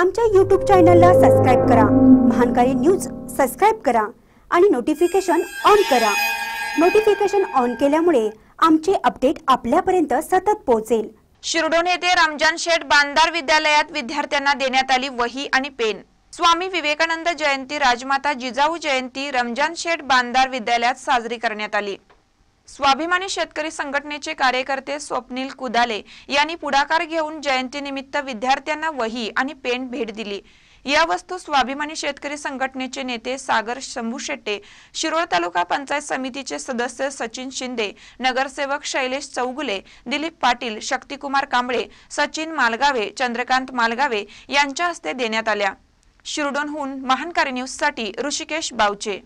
आमच्या यूट्यूब चॅनलला सबस्क्राईब करा महानकारी न्यूज सबस्क्राईब करा आणि नोटिफिकेशन ऑन करा नोटिफिकेशन ऑन केल्यामुळे आमचे अपडेट आपल्यापर्यंत सतत पोहोचेल शिरडोन येथे रमजान शेठ बांदार विद्यालयात विद्यार्थ्यांना देण्यात आली वही आणि पेन स्वामी विवेकानंद जयंती राजमाता जिजाऊ जयंती रमजान शेठ बांदार विद्यालयात साजरी करण्यात आली स्वाभिमानी शेतकरी संघटनेचे कार्यकर्ते स्वप्नील कुदाले यांनी पुढाकार घेऊन जयंतीनिमित्त विद्यार्थ्यांना वही आणि पेन भेट दिली या वस्तू स्वाभिमानी शेतकरी संघटनेचे नेते सागर शंभू शेट्टे शिरोळ तालुका पंचायत समितीचे सदस्य सचिन शिंदे नगरसेवक शैलेश चौगुले दिलीप पाटील शक्तिकुमार कांबळे सचिन मालगावे चंद्रकांत मालगावे यांच्या हस्ते देण्यात आल्या शिरडोनहून महानकारी न्यूजसाठी ऋषिकेश बावचे